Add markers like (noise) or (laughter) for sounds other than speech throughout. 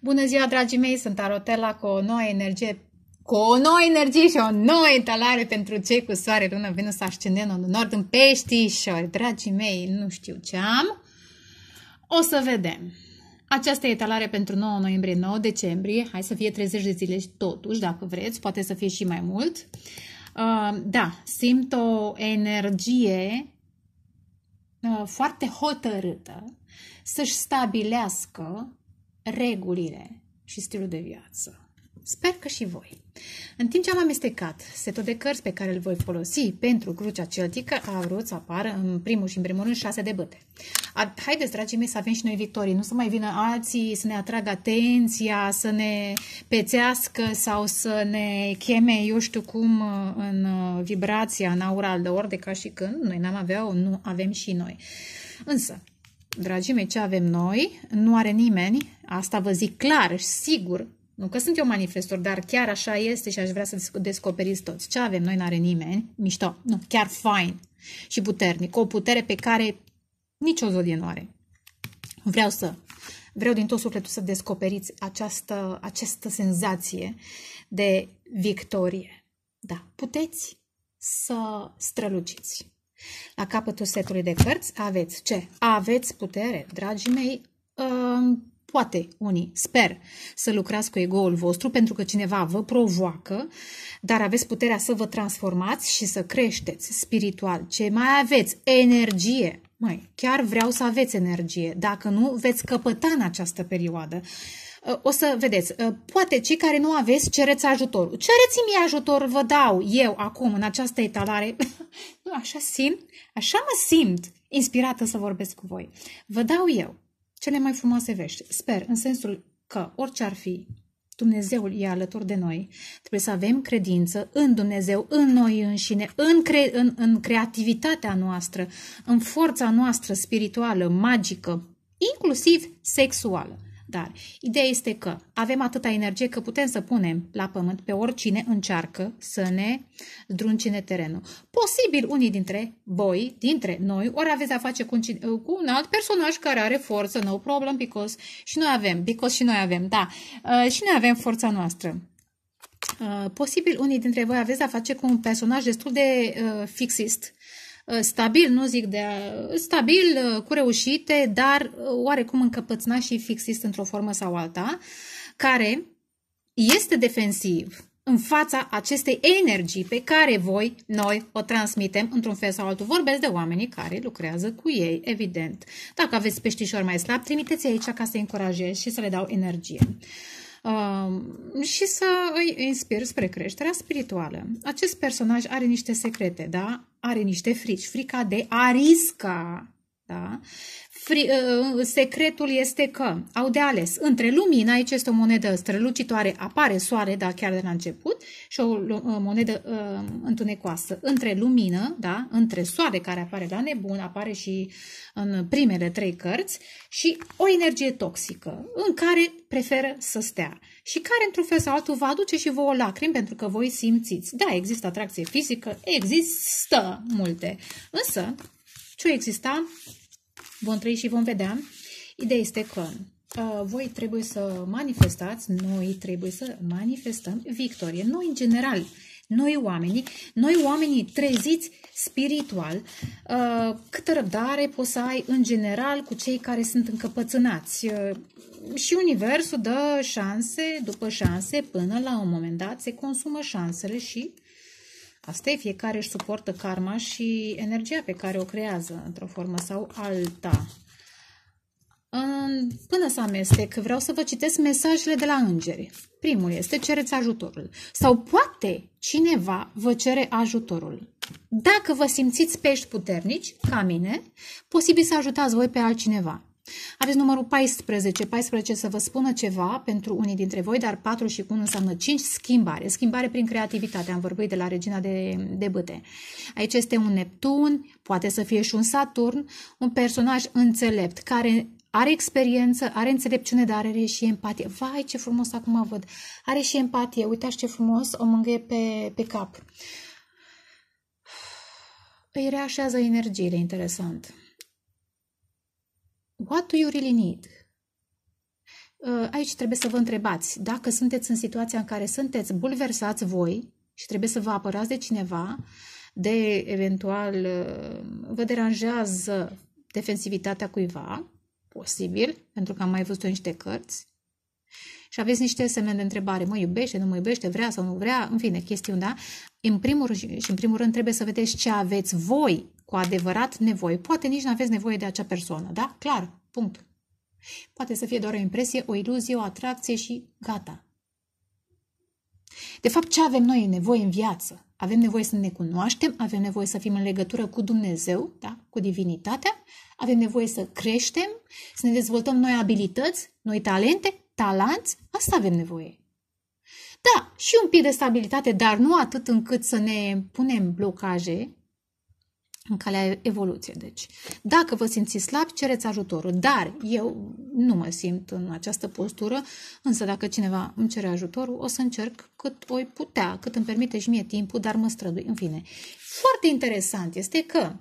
Bună ziua, dragii mei! Sunt Arotela cu o nouă energie cu o nouă energie și o nouă etalare pentru cei cu soare, lună, Venus, ascendent, în nord, în peștișori. Dragii mei, nu știu ce am. O să vedem. Această etalare pentru 9 noiembrie, 9 decembrie, hai să fie 30 de zile totuși, dacă vreți, poate să fie și mai mult. Uh, da, simt o energie uh, foarte hotărâtă să-și stabilească regulile și stilul de viață. Sper că și voi. În timp ce am amestecat setul de cărți pe care îl voi folosi pentru crucea celtică, a vrut să apară în primul și în primul rând șase de băte. Haideți, dragii mei, să avem și noi victorii, nu să mai vină alții să ne atragă atenția, să ne pețească sau să ne cheme, eu știu cum, în uh, vibrația, în aura al de orde, ca și când noi n-am avea o, nu avem și noi. Însă, dragii mei, ce avem noi, nu are nimeni, asta vă zic clar și sigur, nu că sunt eu manifestor, dar chiar așa este și aș vrea să descoperiți toți. Ce avem noi, nu are nimeni, mișto, nu, chiar fain și puternic, o putere pe care nicio zodie nu are. Vreau să vreau din tot sufletul să descoperiți această, această senzație de victorie. Da, puteți să străluciți. La capătul setului de cărți aveți ce? Aveți putere, dragii mei, uh, poate unii, sper, să lucrați cu egoul vostru pentru că cineva vă provoacă, dar aveți puterea să vă transformați și să creșteți spiritual. Ce mai aveți? Energie. Mai, chiar vreau să aveți energie. Dacă nu, veți căpăta în această perioadă. Ă, o să vedeți, ă, poate cei care nu aveți, cereți ajutorul. Cereți-mi ajutor, vă dau eu acum în această etalare. (laughs) Nu Așa simt, așa mă simt inspirată să vorbesc cu voi. Vă dau eu cele mai frumoase vești. Sper, în sensul că, orice ar fi, Dumnezeul e alături de noi. Trebuie să avem credință în Dumnezeu, în noi înșine, în, cre- în, în creativitatea noastră, în forța noastră spirituală, magică, inclusiv sexuală. Dar ideea este că avem atâta energie că putem să punem la pământ pe oricine încearcă să ne druncine terenul. Posibil unii dintre voi, dintre noi, ori aveți a face cu un, cu un alt personaj care are forță, no problem, because și noi avem, because și noi avem, da, uh, și noi avem forța noastră. Uh, posibil unii dintre voi aveți a face cu un personaj destul de uh, fixist, Uh, stabil, nu zic de stabil, uh, cu reușite, dar uh, oarecum încăpățânat și fixist într-o formă sau alta, care este defensiv în fața acestei energii pe care voi, noi, o transmitem într-un fel sau altul. Vorbesc de oamenii care lucrează cu ei, evident. Dacă aveți peștișori mai slab, trimiteți aici ca să încurajez și să le dau energie um, și să îi inspir spre creșterea spirituală. Acest personaj are niște secrete, da? are niște frici, frica de a risca da? Fri, uh, secretul este că au de ales între lumina, aici este o monedă strălucitoare, apare soare, dar chiar de la început, și o uh, monedă uh, întunecoasă. Între lumină, da, între soare care apare la nebun, apare și în primele trei cărți, și o energie toxică, în care preferă să stea și care, într-un fel sau altul, vă aduce și vouă lacrimi pentru că voi simțiți. Da, există atracție fizică, există multe, însă ce exista, vom trăi și vom vedea. Ideea este că uh, voi trebuie să manifestați, noi trebuie să manifestăm victorie. Noi, în general, noi oamenii, noi oamenii treziți spiritual, uh, câtă răbdare poți să ai în general cu cei care sunt încăpățânați. Uh, și universul dă șanse după șanse, până la un moment dat se consumă șansele și uh, Asta e, fiecare își suportă karma și energia pe care o creează, într-o formă sau alta. Până să amestec, vreau să vă citesc mesajele de la îngeri. Primul este cereți ajutorul. Sau poate cineva vă cere ajutorul. Dacă vă simțiți pești puternici, ca mine, posibil să ajutați voi pe altcineva. Aveți numărul 14. 14 să vă spună ceva pentru unii dintre voi, dar 4 și 1 înseamnă 5. Schimbare. Schimbare prin creativitate. Am vorbit de la regina de, de băte. Aici este un Neptun, poate să fie și un Saturn, un personaj înțelept care are experiență, are înțelepciune, dar are și empatie. Vai, ce frumos acum văd! Are și empatie. Uitați ce frumos o mângâie pe, pe cap. Îi reașează energiile, interesant. What do you really need? Uh, aici trebuie să vă întrebați dacă sunteți în situația în care sunteți bulversați voi și trebuie să vă apărați de cineva, de eventual uh, vă deranjează defensivitatea cuiva, posibil, pentru că am mai văzut niște cărți, și aveți niște semne de întrebare, mă iubește, nu mă iubește, vrea sau nu vrea, în fine, chestiuni, da? În primul și în primul rând trebuie să vedeți ce aveți voi cu adevărat nevoi. Poate nici nu aveți nevoie de acea persoană, da? Clar, punct. Poate să fie doar o impresie, o iluzie, o atracție și gata. De fapt, ce avem noi nevoie în viață? Avem nevoie să ne cunoaștem, avem nevoie să fim în legătură cu Dumnezeu, da? cu divinitatea, avem nevoie să creștem, să ne dezvoltăm noi abilități, noi talente, talanți, asta avem nevoie. Da, și un pic de stabilitate, dar nu atât încât să ne punem blocaje în calea evoluției. Deci, dacă vă simțiți slab, cereți ajutorul. Dar eu nu mă simt în această postură, însă dacă cineva îmi cere ajutorul, o să încerc cât o putea, cât îmi permite și mie timpul, dar mă strădui. În fine, foarte interesant este că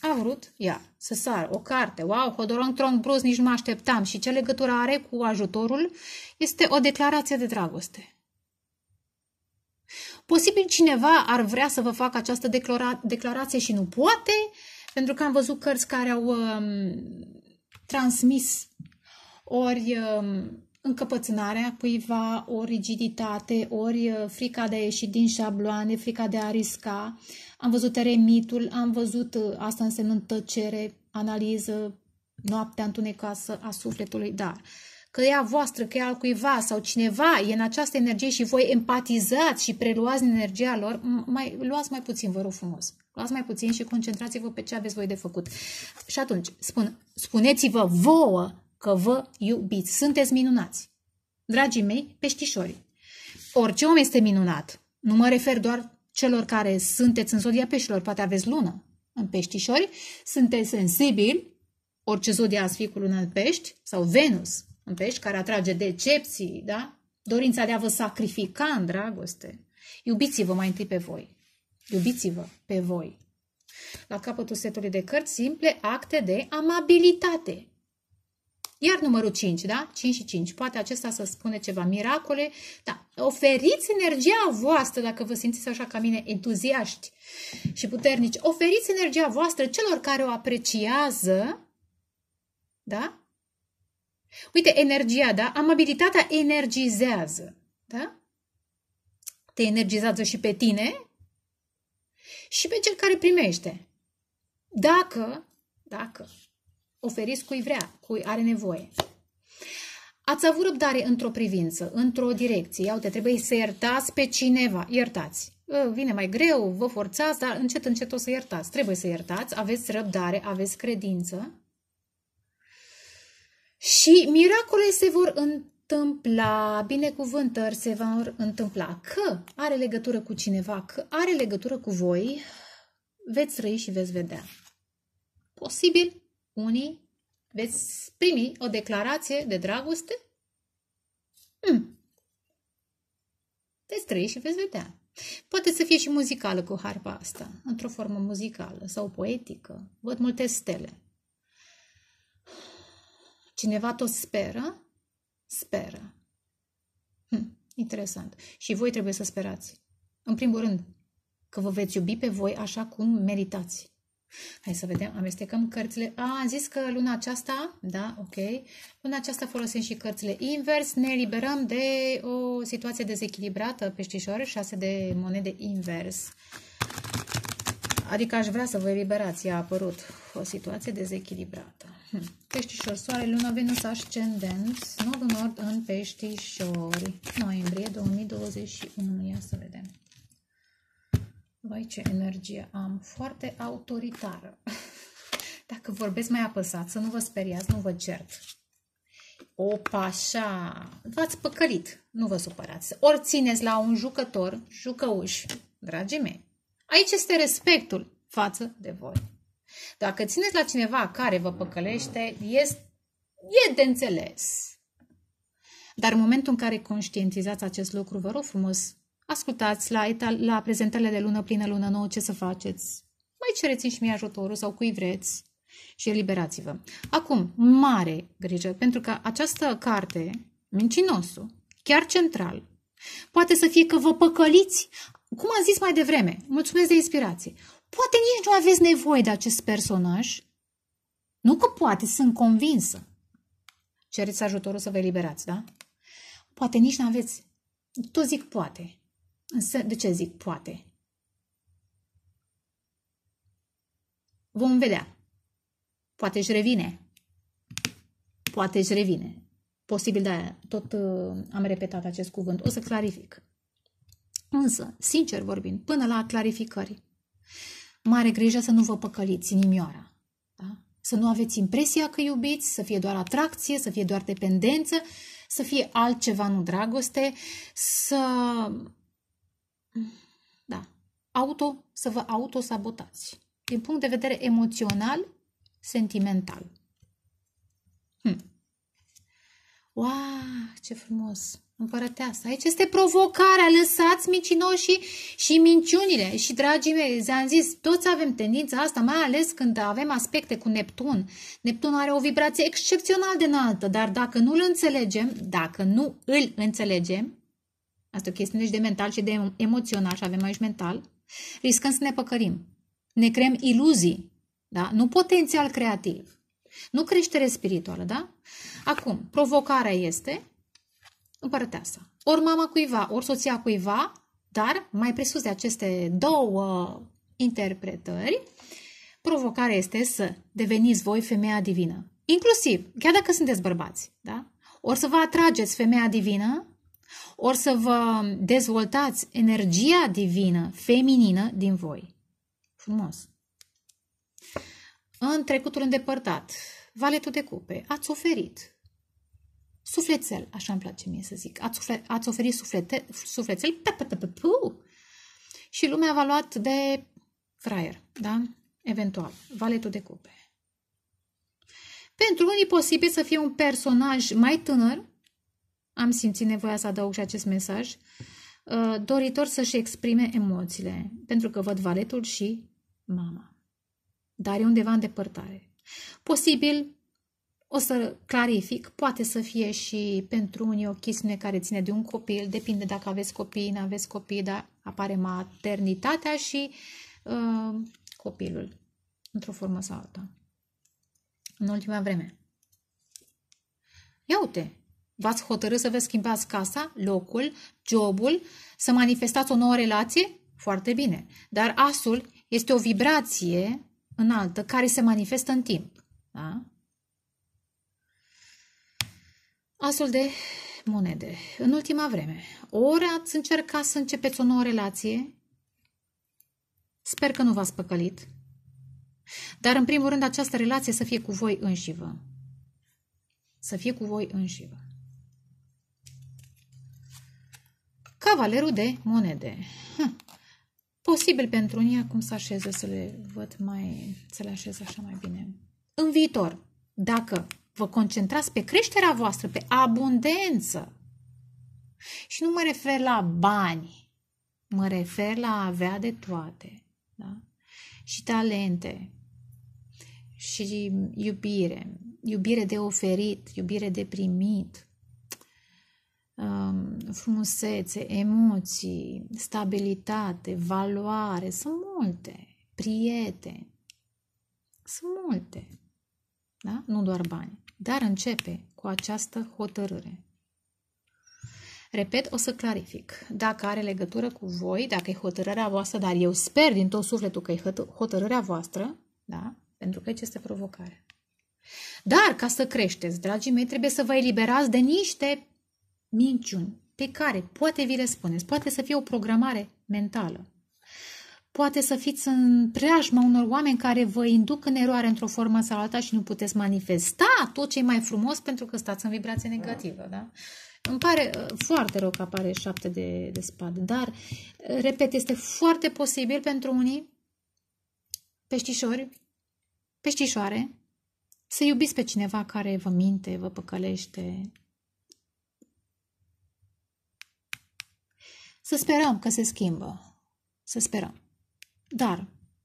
a vrut ia, să sară o carte, wow, Hodorong Trong Bruz, nici nu mă așteptam și ce legătură are cu ajutorul, este o declarație de dragoste. Posibil cineva ar vrea să vă facă această declara- declarație și nu poate, pentru că am văzut cărți care au um, transmis ori um, încăpățânarea cuiva, ori rigiditate, ori uh, frica de a ieși din șabloane, frica de a risca. Am văzut eremitul, am văzut uh, asta însemnând tăcere, analiză, noaptea întunecoasă a sufletului, dar că e a voastră, că e al cuiva sau cineva e în această energie și voi empatizați și preluați energia lor, mai, luați mai puțin, vă rog frumos. Luați mai puțin și concentrați-vă pe ce aveți voi de făcut. Și atunci, spun, spuneți-vă vouă că vă iubiți. Sunteți minunați. Dragii mei, peștișori, orice om este minunat. Nu mă refer doar celor care sunteți în zodia peștilor, poate aveți lună în peștișori, sunteți sensibili, orice zodia ați fi cu lună în pești, sau Venus, Înțelegi? Care atrage decepții, da? Dorința de a vă sacrifica în dragoste. Iubiți-vă mai întâi pe voi. Iubiți-vă pe voi. La capătul setului de cărți, simple acte de amabilitate. Iar numărul 5, da? 5 și 5. Poate acesta să spune ceva miracole. Da, oferiți energia voastră, dacă vă simțiți așa ca mine, entuziaști și puternici. Oferiți energia voastră celor care o apreciază, da? Uite, energia, da? Amabilitatea energizează, da? Te energizează și pe tine și pe cel care primește. Dacă, dacă oferiți cui vrea, cui are nevoie. Ați avut răbdare într-o privință, într-o direcție. Iau, te trebuie să iertați pe cineva. Iertați. Ă, vine mai greu, vă forțați, dar încet, încet o să iertați. Trebuie să iertați, aveți răbdare, aveți credință și miracole se vor întâmpla, binecuvântări se vor întâmpla, că are legătură cu cineva, că are legătură cu voi, veți răi și veți vedea. Posibil, unii veți primi o declarație de dragoste? Hmm. Veți trăi și veți vedea. Poate să fie și muzicală cu harpa asta, într-o formă muzicală sau poetică. Văd multe stele. Cineva tot speră? Speră. Hm, interesant. Și voi trebuie să sperați. În primul rând, că vă veți iubi pe voi așa cum meritați. Hai să vedem, amestecăm cărțile. A, am zis că luna aceasta, da, ok, luna aceasta folosim și cărțile invers, ne liberăm de o situație dezechilibrată, peștișor, șase de monede invers. Adică aș vrea să vă eliberați. I-a apărut o situație dezechilibrată. Hm. Peștișor, Soare, Luna, Venus, Ascendent, Nodul Nord în Peștișori. Noiembrie 2021. Ia să vedem. Vai, ce energie am. Foarte autoritară. (laughs) Dacă vorbesc mai apăsat, să nu vă speriați, nu vă cert. Opa, așa. V-ați păcălit. Nu vă supărați. Ori țineți la un jucător, jucăuș, dragii mei Aici este respectul față de voi. Dacă țineți la cineva care vă păcălește, este, e de înțeles. Dar în momentul în care conștientizați acest lucru, vă rog frumos, ascultați la, etal, la prezentările de lună plină, lună nouă, ce să faceți. Mai cereți și mie ajutorul sau cui vreți și eliberați-vă. Acum, mare grijă, pentru că această carte, mincinosul, chiar central, poate să fie că vă păcăliți cum am zis mai devreme, mulțumesc de inspirație. Poate nici nu aveți nevoie de acest personaj. Nu că poate, sunt convinsă. Cereți ajutorul să vă eliberați, da? Poate nici nu aveți. Tot zic poate. Însă, de ce zic poate? Vom vedea. Poate își revine. Poate își revine. Posibil de da, Tot uh, am repetat acest cuvânt. O să clarific. Însă, sincer vorbind, până la clarificări, mare grijă să nu vă păcăliți inimioara. Da? Să nu aveți impresia că iubiți, să fie doar atracție, să fie doar dependență, să fie altceva, nu dragoste, să... Da, auto, să vă autosabotați. Din punct de vedere emoțional, sentimental. Hm. Wow, ce frumos! împărăteasă. Aici este provocarea, lăsați mincinoșii și minciunile. Și, dragii mei, ți-am zis, toți avem tendința asta, mai ales când avem aspecte cu Neptun. Neptun are o vibrație excepțional de înaltă, dar dacă nu îl înțelegem, dacă nu îl înțelegem, asta e o chestiune și de mental și de emoțional și avem aici mental, riscăm să ne păcărim. Ne creăm iluzii, da? nu potențial creativ, nu creștere spirituală. Da? Acum, provocarea este împărăteasa. Ori mama cuiva, ori soția cuiva, dar mai presus de aceste două interpretări, provocarea este să deveniți voi femeia divină. Inclusiv, chiar dacă sunteți bărbați, da? Ori să vă atrageți femeia divină, ori să vă dezvoltați energia divină, feminină din voi. Frumos! În trecutul îndepărtat, valetul de cupe, ați oferit, sufletel, așa îmi place mie să zic. Ați, oferi, ați oferit suflete, sufletel pe, pe, pe, pe, și lumea v-a luat de fraier, da? Eventual, valetul de cupe. Pentru unii posibil să fie un personaj mai tânăr, am simțit nevoia să adaug și acest mesaj, uh, doritor să-și exprime emoțiile, pentru că văd valetul și mama. Dar e undeva în depărtare. Posibil o să clarific, poate să fie și pentru unii o chestiune care ține de un copil, depinde dacă aveți copii, nu aveți copii, dar apare maternitatea și uh, copilul, într-o formă sau alta, în ultima vreme. Ia uite, v-ați hotărât să vă schimbați casa, locul, jobul, să manifestați o nouă relație? Foarte bine. Dar asul este o vibrație înaltă care se manifestă în timp. Da? astfel de monede. În ultima vreme, ori ați încercat să începeți o nouă relație, sper că nu v-ați păcălit, dar în primul rând această relație să fie cu voi înșivă. Să fie cu voi înșivă. Cavalerul de monede. Posibil pentru unii cum să așeze, să le văd mai, să le așez așa mai bine. În viitor, dacă Vă concentrați pe creșterea voastră, pe abundență. Și nu mă refer la bani, mă refer la a avea de toate. Da? Și talente, și iubire, iubire de oferit, iubire de primit, um, frumusețe, emoții, stabilitate, valoare, sunt multe, prieteni, sunt multe, da? nu doar bani dar începe cu această hotărâre. Repet, o să clarific. Dacă are legătură cu voi, dacă e hotărârea voastră, dar eu sper din tot sufletul că e hotărârea voastră, da? Pentru că aici este provocare. Dar ca să creșteți, dragii mei, trebuie să vă eliberați de niște minciuni pe care poate vi le spuneți, poate să fie o programare mentală. Poate să fiți în preajma unor oameni care vă induc în eroare într-o formă sau alta și nu puteți manifesta tot ce e mai frumos pentru că stați în vibrație negativă. Da? Îmi pare uh, foarte rău că apare șapte de, de spade, dar, uh, repet, este foarte posibil pentru unii peștișori, peștișoare, să iubiți pe cineva care vă minte, vă păcălește. Să sperăm că se schimbă. Să sperăm. Dar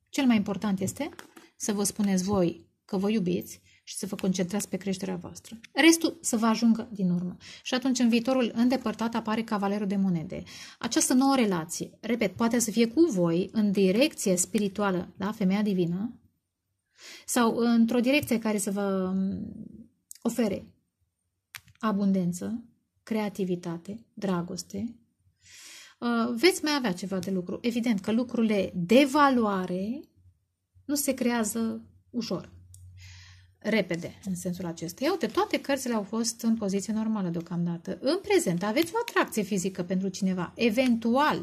cel mai important este să vă spuneți voi că vă iubiți și să vă concentrați pe creșterea voastră. Restul să vă ajungă din urmă. Și atunci în viitorul îndepărtat apare cavalerul de monede. Această nouă relație, repet, poate să fie cu voi în direcție spirituală, da, femeia divină, sau într-o direcție care să vă ofere abundență, creativitate, dragoste, Uh, veți mai avea ceva de lucru. Evident că lucrurile de valoare nu se creează ușor, repede, în sensul acesta. Eu de toate cărțile au fost în poziție normală deocamdată. În prezent aveți o atracție fizică pentru cineva. Eventual,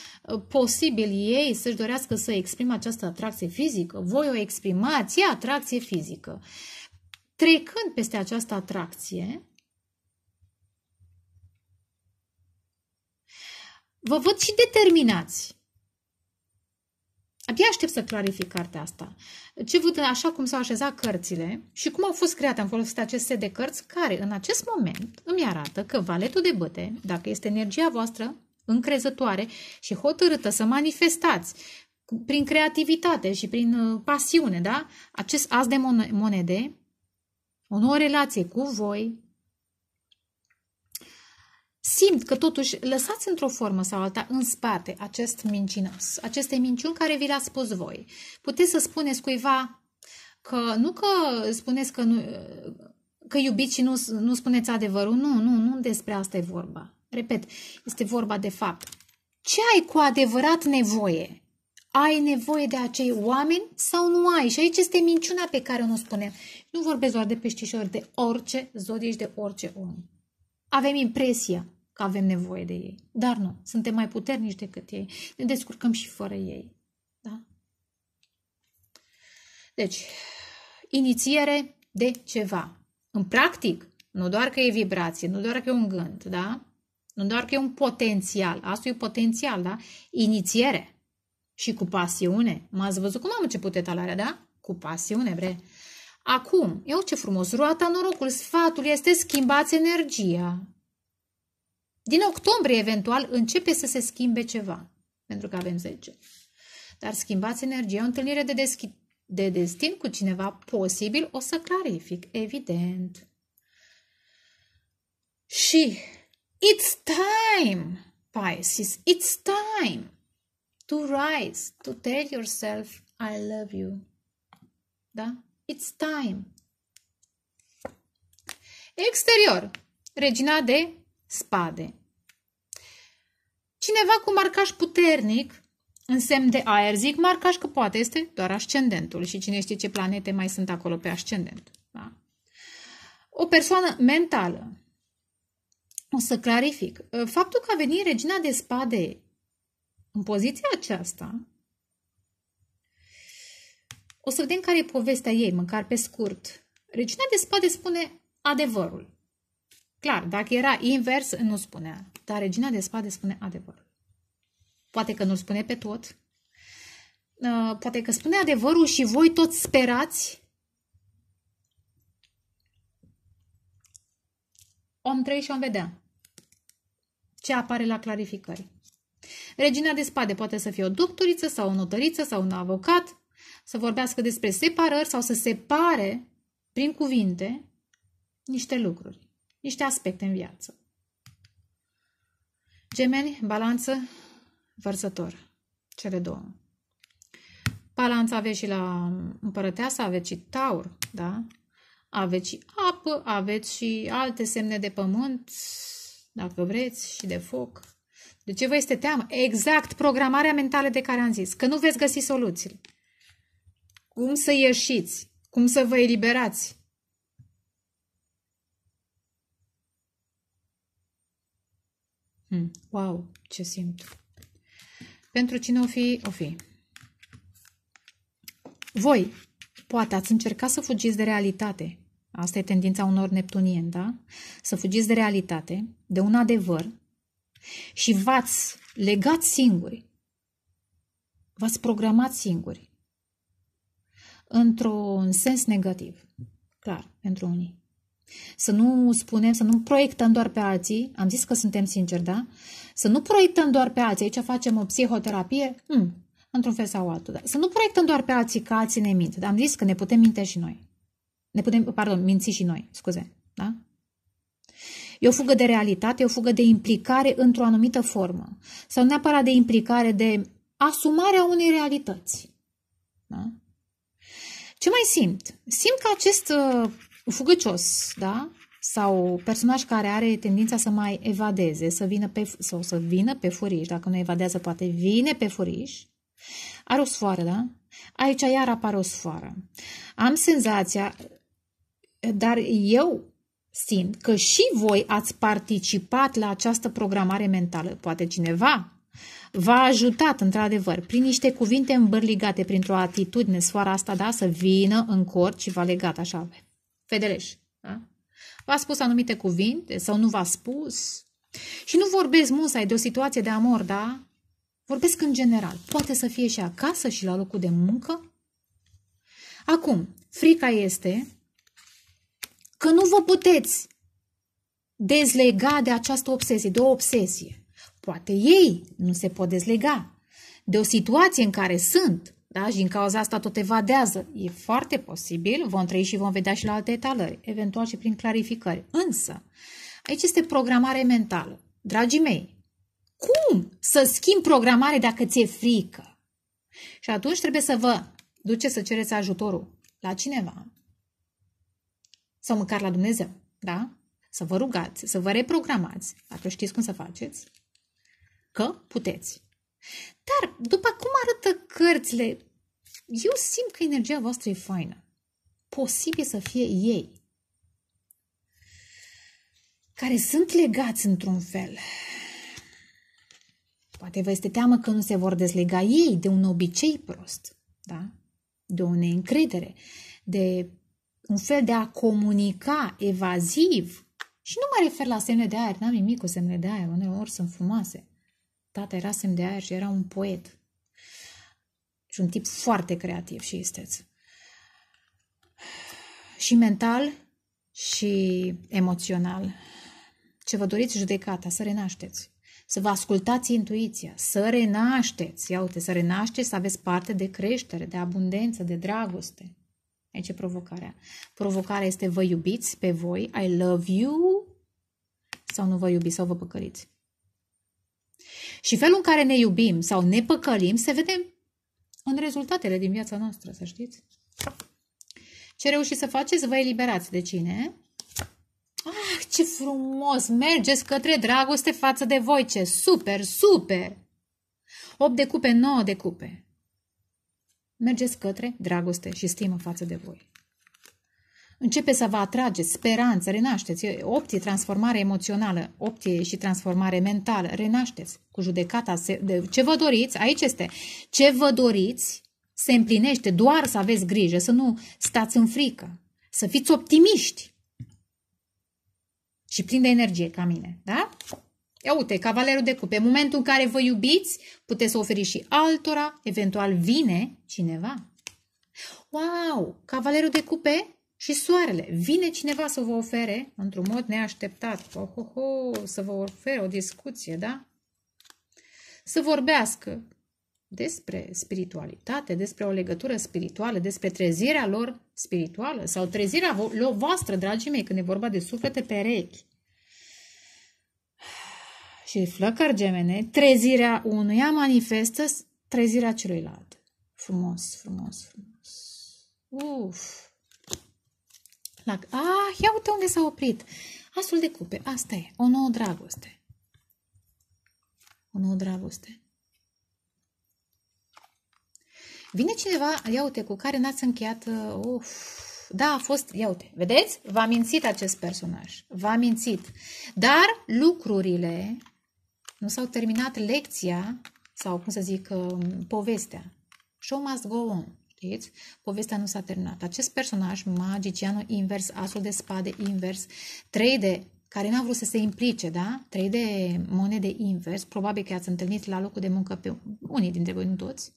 (laughs) posibil ei să-și dorească să exprime această atracție fizică. Voi o exprimați, e atracție fizică. Trecând peste această atracție, Vă văd și determinați. Abia aștept să clarific cartea asta. Ce văd așa cum s-au așezat cărțile și cum au fost create, am folosit acest set de cărți care în acest moment îmi arată că valetul de băte, dacă este energia voastră încrezătoare și hotărâtă să manifestați prin creativitate și prin uh, pasiune, da? Acest as de monede, o nouă relație cu voi, simt că totuși lăsați într-o formă sau alta în spate acest mincinos, aceste minciuni care vi le-ați spus voi. Puteți să spuneți cuiva că nu că spuneți că, nu, că iubiți și nu, nu spuneți adevărul, nu, nu, nu despre asta e vorba. Repet, este vorba de fapt. Ce ai cu adevărat nevoie? Ai nevoie de acei oameni sau nu ai? Și aici este minciuna pe care o nu spunem. Nu vorbesc doar de peștișori, de orice zodie și de orice om avem impresia că avem nevoie de ei. Dar nu, suntem mai puternici decât ei. Ne descurcăm și fără ei. Da? Deci, inițiere de ceva. În practic, nu doar că e vibrație, nu doar că e un gând, da? Nu doar că e un potențial. Asta e un potențial, da? Inițiere. Și cu pasiune. M-ați văzut cum am început etalarea, da? Cu pasiune, bre. Acum, eu ce frumos, roata norocul, sfatul este schimbați energia. Din octombrie, eventual, începe să se schimbe ceva, pentru că avem 10. Dar schimbați energia, o întâlnire de, deschi- de destin cu cineva posibil, o să clarific, evident. Și it's time, Pisces, it's time to rise, to tell yourself I love you. Da? It's time. Exterior, regina de spade. Cineva cu marcaj puternic în semn de aer, zic marcaj că poate este doar ascendentul și cine știe ce planete mai sunt acolo pe ascendent. Da? O persoană mentală. O să clarific. Ă, faptul că a venit regina de spade în poziția aceasta, o să vedem care e povestea ei, măcar pe scurt. Regina de spade spune adevărul. Clar, dacă era invers, nu spunea. Dar regina de spade spune adevărul. Poate că nu-l spune pe tot. Uh, poate că spune adevărul și voi toți sperați. Om trăi și om vedea ce apare la clarificări. Regina de spade poate să fie o doctoriță sau o notăriță sau un avocat, să vorbească despre separări sau să separe prin cuvinte niște lucruri niște aspecte în viață. Gemeni, balanță, vărsător. Cele două. Balanța aveți și la împărăteasa, aveți și taur, da? Aveți și apă, aveți și alte semne de pământ, dacă vreți, și de foc. De ce vă este teamă? Exact, programarea mentală de care am zis, că nu veți găsi soluțiile. Cum să ieșiți, cum să vă eliberați, Mm. Wow, ce simt. Pentru cine o fi, o fi. Voi, poate ați încercat să fugiți de realitate. Asta e tendința unor neptunieni, da? Să fugiți de realitate, de un adevăr și v-ați legat singuri. V-ați programat singuri. Într-un sens negativ. Clar, pentru unii. Să nu spunem, să nu proiectăm doar pe alții, am zis că suntem sinceri, da? Să nu proiectăm doar pe alții, aici facem o psihoterapie, hmm, într-un fel sau altul. Da? Să nu proiectăm doar pe alții că alții ne mint. Am zis că ne putem minte și noi. Ne putem, pardon, minți și noi, scuze, da? E o fugă de realitate, e o fugă de implicare într-o anumită formă. Sau neapărat de implicare, de asumarea unei realități. Da? Ce mai simt? Simt că acest uh, fugăcios, da? sau personaj care are tendința să mai evadeze, să vină pe, sau să vină pe furiș, dacă nu evadează, poate vine pe furiș, are o sfoară, da? Aici iar apare o sfoară. Am senzația, dar eu simt că și voi ați participat la această programare mentală. Poate cineva v-a ajutat, într-adevăr, prin niște cuvinte îmbărligate, printr-o atitudine, sfoara asta, da, să vină în cort și v-a legat așa fedeleș. Da? V-a spus anumite cuvinte sau nu v-a spus. Și nu vorbesc musai de o situație de amor, da? Vorbesc în general. Poate să fie și acasă și la locul de muncă. Acum, frica este că nu vă puteți dezlega de această obsesie, de o obsesie. Poate ei nu se pot dezlega de o situație în care sunt da? Și din cauza asta tot evadează. E foarte posibil, vom trăi și vom vedea și la alte etalări, eventual și prin clarificări. Însă, aici este programare mentală. Dragii mei, cum să schimbi programare dacă ți-e frică? Și atunci trebuie să vă duceți să cereți ajutorul la cineva sau măcar la Dumnezeu, da? Să vă rugați, să vă reprogramați, dacă știți cum să faceți, că puteți. Dar după cum arată cărțile, eu simt că energia voastră e faină. Posibil să fie ei care sunt legați într-un fel. Poate vă este teamă că nu se vor dezlega ei de un obicei prost, da? de o neîncredere, de un fel de a comunica evaziv. Și nu mă refer la semne de aer, n-am nimic cu semne de aer, uneori sunt frumoase. Tata era semn de aer și era un poet. Și un tip foarte creativ și este. Și mental și emoțional. Ce vă doriți judecata, să renașteți. Să vă ascultați intuiția, să renașteți. Ia uite, să renașteți, să aveți parte de creștere, de abundență, de dragoste. Aici e provocarea. Provocarea este vă iubiți pe voi, I love you, sau nu vă iubiți, sau vă păcăriți. Și felul în care ne iubim sau ne păcălim se vede în rezultatele din viața noastră, să știți. Ce reușiți să faceți? Vă eliberați de cine? Ah, ce frumos! Mergeți către dragoste față de voi, ce super, super! 8 de cupe, 9 de cupe. Mergeți către dragoste și stimă față de voi începe să vă atrage speranță, renașteți, optie transformare emoțională, optie și transformare mentală, renașteți cu judecata, de ce vă doriți, aici este, ce vă doriți se împlinește, doar să aveți grijă, să nu stați în frică, să fiți optimiști și plin de energie ca mine, da? Ia uite, cavalerul de cupe, în momentul în care vă iubiți, puteți să oferiți și altora, eventual vine cineva. Wow, cavalerul de cupe și soarele. Vine cineva să vă ofere, într-un mod neașteptat, oh, oh, oh, să vă ofere o discuție, da? Să vorbească despre spiritualitate, despre o legătură spirituală, despre trezirea lor spirituală sau trezirea vo voastră, dragii mei, când e vorba de suflete perechi. Și flăcări gemene, trezirea unuia manifestă trezirea celuilalt. Frumos, frumos, frumos. Uf! La... Ah, ia uite unde s-a oprit. Asul de cupe. Asta e. O nouă dragoste. O nouă dragoste. Vine cineva, ia uite, cu care n-ați încheiat... Uf, uh, da, a fost, ia uite, vedeți? V-a mințit acest personaj. V-a mințit. Dar lucrurile nu s-au terminat lecția sau, cum să zic, um, povestea. Show must go on știți, povestea nu s-a terminat. Acest personaj, magicianul invers, asul de spade invers, trei de care n-a vrut să se implice, da? Trei de monede invers, probabil că ați întâlnit la locul de muncă pe unii dintre voi, nu toți,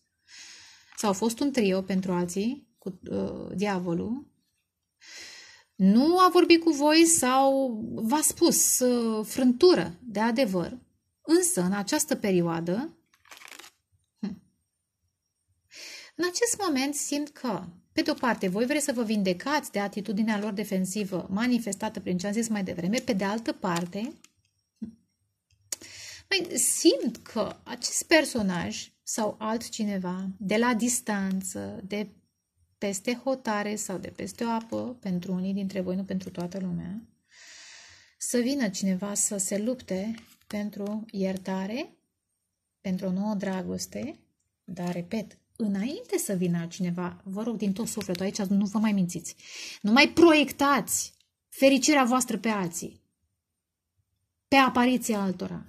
sau a fost un trio pentru alții cu uh, diavolul, nu a vorbit cu voi sau v-a spus uh, frântură de adevăr, însă în această perioadă În acest moment simt că, pe de o parte, voi vreți să vă vindecați de atitudinea lor defensivă manifestată prin ce am zis mai devreme, pe de altă parte, mai simt că acest personaj sau altcineva de la distanță, de peste hotare sau de peste o apă, pentru unii dintre voi, nu pentru toată lumea, să vină cineva să se lupte pentru iertare, pentru o nouă dragoste, dar, repet, înainte să vină cineva, vă rog din tot sufletul, aici nu vă mai mințiți, nu mai proiectați fericirea voastră pe alții, pe apariția altora.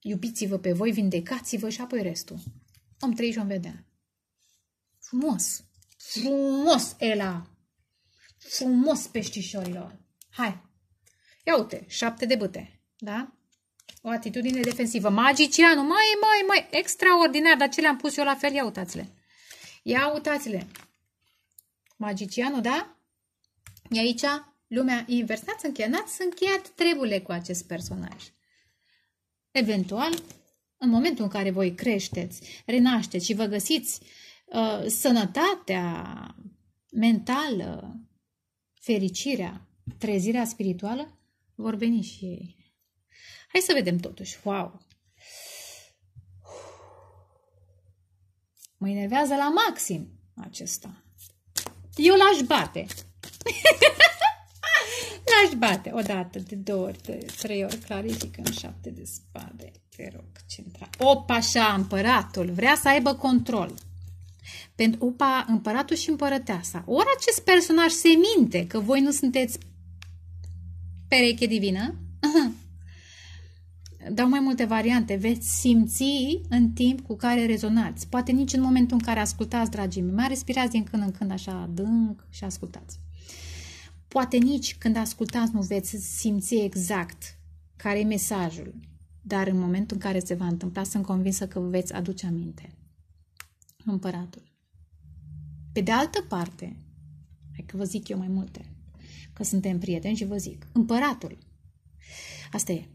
Iubiți-vă pe voi, vindecați-vă și apoi restul. Om trăi și om vedea. Frumos! Frumos, Ela! Frumos, peștișorilor! Hai! Ia uite, șapte de bâte, da? O atitudine defensivă. Magicianul, mai, mai, mai, extraordinar, dar ce le-am pus eu la fel? Ia uitați-le. Ia uitați-le. Magicianul, da? E aici lumea inversată, n încheiat, încheiat treburile cu acest personaj. Eventual, în momentul în care voi creșteți, renașteți și vă găsiți uh, sănătatea mentală, fericirea, trezirea spirituală, vor veni și ei. Hai să vedem totuși. Wow! Mă enervează la maxim acesta. Eu l-aș bate. (laughs) l-aș bate o dată, de două ori, de trei ori, în șapte de spade. Te rog, centra. Opa, așa, împăratul vrea să aibă control. Pentru opa, împăratul și împărăteasa. Ori acest personaj se minte că voi nu sunteți pereche divină, (laughs) dau mai multe variante, veți simți în timp cu care rezonați. Poate nici în momentul în care ascultați, dragii mei, mai respirați din când în când așa adânc și ascultați. Poate nici când ascultați nu veți simți exact care e mesajul, dar în momentul în care se va întâmpla, sunt convinsă că veți aduce aminte. Împăratul. Pe de altă parte, hai că vă zic eu mai multe, că suntem prieteni și vă zic, împăratul. Asta e.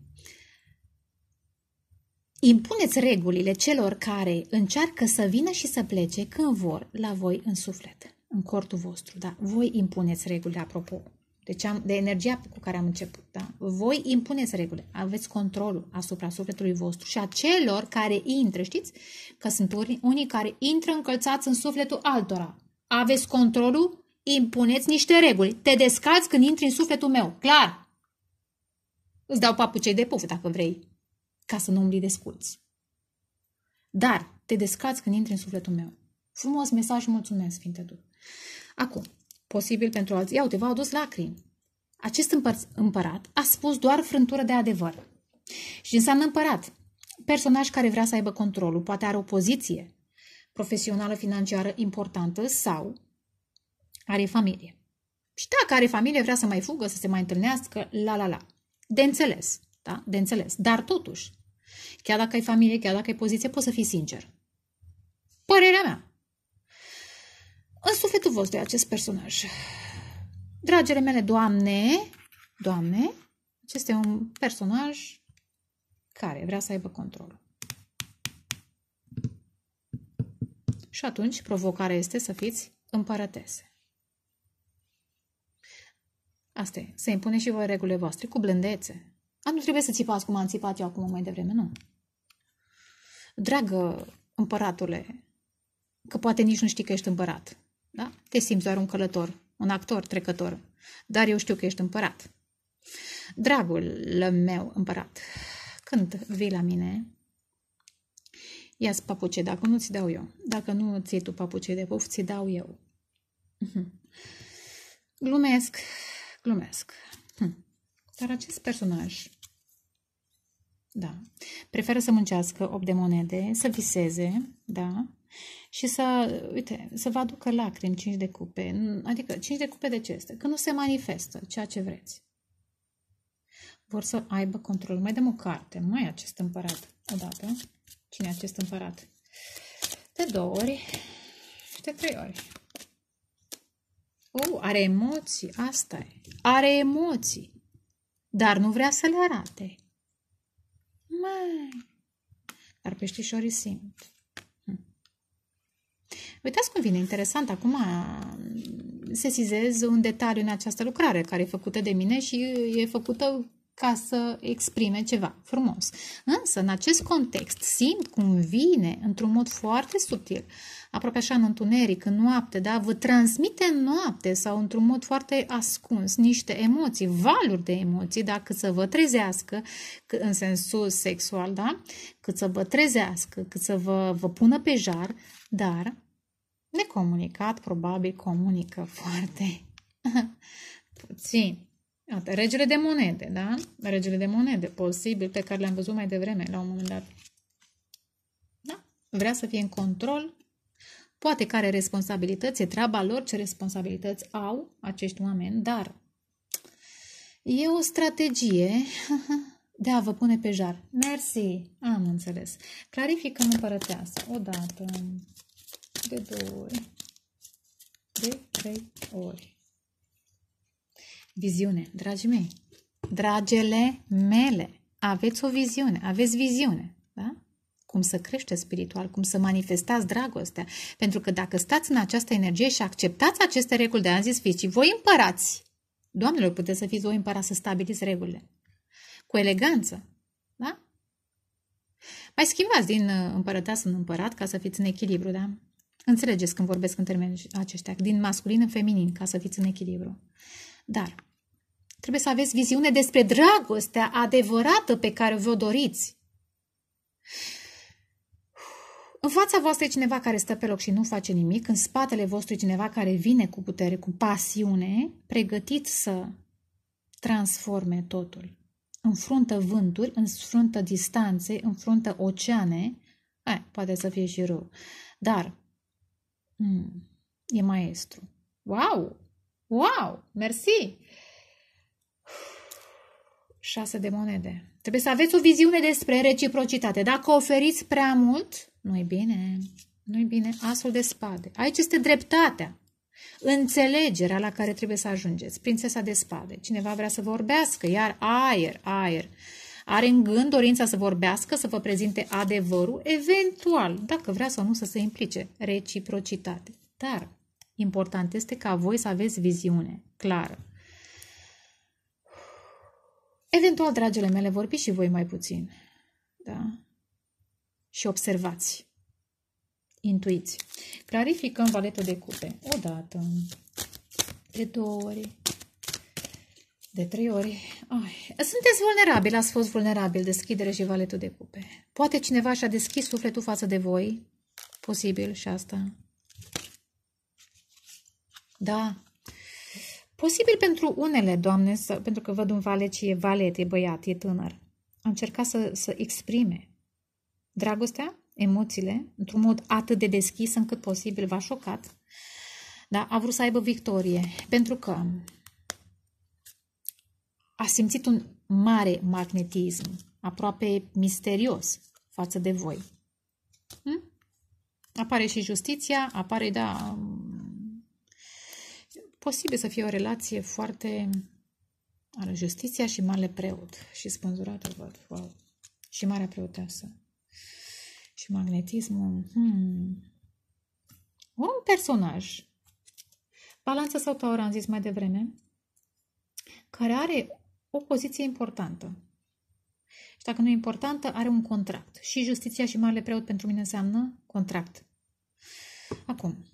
Impuneți regulile celor care încearcă să vină și să plece când vor la voi în suflet, în cortul vostru, da? Voi impuneți regulile, apropo, deci am, de energia cu care am început, da? Voi impuneți regulile, aveți controlul asupra sufletului vostru și a celor care intră, știți? Că sunt unii care intră încălțați în sufletul altora. Aveți controlul, impuneți niște reguli. Te descalți când intri în sufletul meu, clar! Îți dau papucei de puf dacă vrei, ca să nu umbli desculți. Dar te descați când intri în sufletul meu. Frumos mesaj și mulțumesc, Sfinte Duh. Acum, posibil pentru alții. Ia uite, v-au dus lacrimi. Acest împăr- împărat a spus doar frântură de adevăr. Și înseamnă împărat. Personaj care vrea să aibă controlul, poate are o poziție profesională, financiară importantă sau are familie. Și dacă are familie, vrea să mai fugă, să se mai întâlnească, la la la. De înțeles, da? De înțeles. Dar totuși, Chiar dacă ai familie, chiar dacă ai poziție, poți să fii sincer. Părerea mea. În sufletul vostru e acest personaj. Dragele mele, doamne, doamne, acesta e un personaj care vrea să aibă controlul. Și atunci provocarea este să fiți împărătese. Asta e, să impune și voi regulile voastre cu blândețe, a, nu trebuie să țipați cum am țipat eu acum mai devreme, nu. Dragă împăratule, că poate nici nu știi că ești împărat, da? Te simți doar un călător, un actor trecător, dar eu știu că ești împărat. Dragul meu împărat, când vii la mine, ia-ți papuce, dacă nu ți dau eu. Dacă nu ți tu papuce de puf, ți dau eu. Mhm. Glumesc, glumesc. Hm. Dar acest personaj da. Preferă să muncească 8 de monede, să viseze, da, și să, uite, să vă aducă lacrimi 5 de cupe. Adică 5 de cupe de ce este? Că nu se manifestă ceea ce vreți. Vor să aibă control. Mai dăm o carte. Mai acest împărat. Odată. Cine e acest împărat? De două ori și de trei ori. Uh, are emoții, asta e. Are emoții, dar nu vrea să le arate. Mai. Dar peștișorii simt. Hm. Uitați cum vine interesant. Acum hm, sesizez un detaliu în această lucrare care e făcută de mine și e făcută ca să exprime ceva frumos. Însă, în acest context, simt cum vine, într-un mod foarte subtil, aproape așa în întuneric, în noapte, da? vă transmite în noapte sau într-un mod foarte ascuns niște emoții, valuri de emoții, da? cât să vă trezească în sensul sexual, da? cât să vă trezească, cât să vă, vă pună pe jar, dar necomunicat probabil comunică (laughs) foarte puțin. Iată, regele de monede, da? Regele de monede, posibil, pe care le-am văzut mai devreme, la un moment dat. Da? Vrea să fie în control. Poate care responsabilități, e treaba lor ce responsabilități au acești oameni, dar e o strategie (laughs) de a vă pune pe jar. Mersi, am înțeles. Clarificăm împărăteasă. O dată, de două ori, de trei ori. Viziune, dragii mei, dragele mele, aveți o viziune, aveți viziune, da? Cum să creșteți spiritual, cum să manifestați dragostea. Pentru că dacă stați în această energie și acceptați aceste reguli de azi fiți voi împărați, doamnelor, puteți să fiți voi împărați să stabiliți regulile. Cu eleganță, da? Mai schimbați din uh, împărăteasă în împărat ca să fiți în echilibru, da? Înțelegeți când vorbesc în termeni aceștia, din masculin în feminin, ca să fiți în echilibru. Dar trebuie să aveți viziune despre dragostea adevărată pe care vă doriți. În fața voastră e cineva care stă pe loc și nu face nimic, în spatele vostru e cineva care vine cu putere, cu pasiune, pregătit să transforme totul. Înfruntă vânturi, înfruntă distanțe, înfruntă oceane, Ai, poate să fie și rău, dar m- mm, e maestru. Wow! Wow! Mersi! Șase de monede. Trebuie să aveți o viziune despre reciprocitate. Dacă oferiți prea mult, nu-i bine. Nu-i bine. Asul de spade. Aici este dreptatea. Înțelegerea la care trebuie să ajungeți. Prințesa de spade. Cineva vrea să vorbească, iar aer, aer. Are în gând dorința să vorbească, să vă prezinte adevărul, eventual, dacă vrea sau nu să se implice, reciprocitate. Dar Important este ca voi să aveți viziune clară. Eventual, dragile mele, vorbiți și voi mai puțin. Da? Și observați. Intuiți. Clarificăm valetul de cupe. O dată, de două ori, de trei ori. Ai. Sunteți vulnerabili. ați fost vulnerabil, deschidere și valetul de cupe. Poate cineva și-a deschis sufletul față de voi, posibil și asta. Da. Posibil pentru unele, Doamne, să, pentru că văd un vale ce e valet, e băiat, e tânăr. A încercat să, să exprime dragostea, emoțiile, într-un mod atât de deschis încât posibil v-a șocat. Da? A vrut să aibă victorie, pentru că a simțit un mare magnetism, aproape misterios față de voi. Hm? Apare și justiția, apare, da, Posibil să fie o relație foarte ală justiția și mare preot și spânzurată, văd, wow. Și marea preoteasă. Și magnetismul. Hmm. Un personaj. Balanța sau taur, am zis mai devreme, care are o poziție importantă. Și dacă nu e importantă, are un contract. Și justiția și marele preot pentru mine înseamnă contract. Acum,